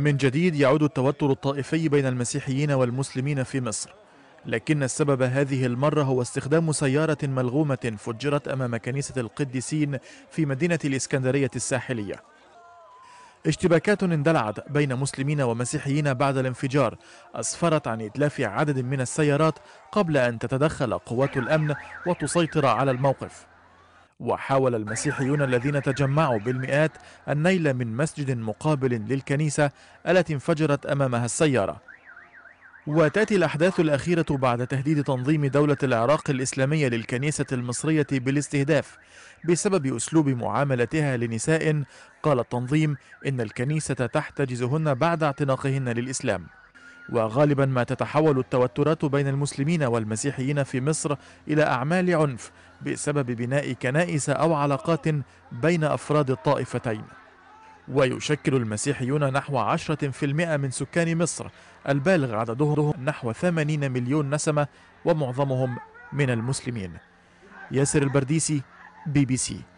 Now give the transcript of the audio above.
من جديد يعود التوتر الطائفي بين المسيحيين والمسلمين في مصر لكن السبب هذه المرة هو استخدام سيارة ملغومة فجرت أمام كنيسة القديسين في مدينة الإسكندرية الساحلية اشتباكات اندلعت بين مسلمين ومسيحيين بعد الانفجار أسفرت عن إتلاف عدد من السيارات قبل أن تتدخل قوات الأمن وتسيطر على الموقف وحاول المسيحيون الذين تجمعوا بالمئات النيل من مسجد مقابل للكنيسة التي انفجرت أمامها السيارة وتأتي الأحداث الأخيرة بعد تهديد تنظيم دولة العراق الإسلامية للكنيسة المصرية بالاستهداف بسبب أسلوب معاملتها لنساء قال التنظيم إن الكنيسة تحتجزهن بعد اعتناقهن للإسلام وغالبا ما تتحول التوترات بين المسلمين والمسيحيين في مصر إلى أعمال عنف بسبب بناء كنائس أو علاقات بين أفراد الطائفتين ويشكل المسيحيون نحو 10% من سكان مصر البالغ عددهم نحو 80 مليون نسمة ومعظمهم من المسلمين ياسر البرديسي بي بي سي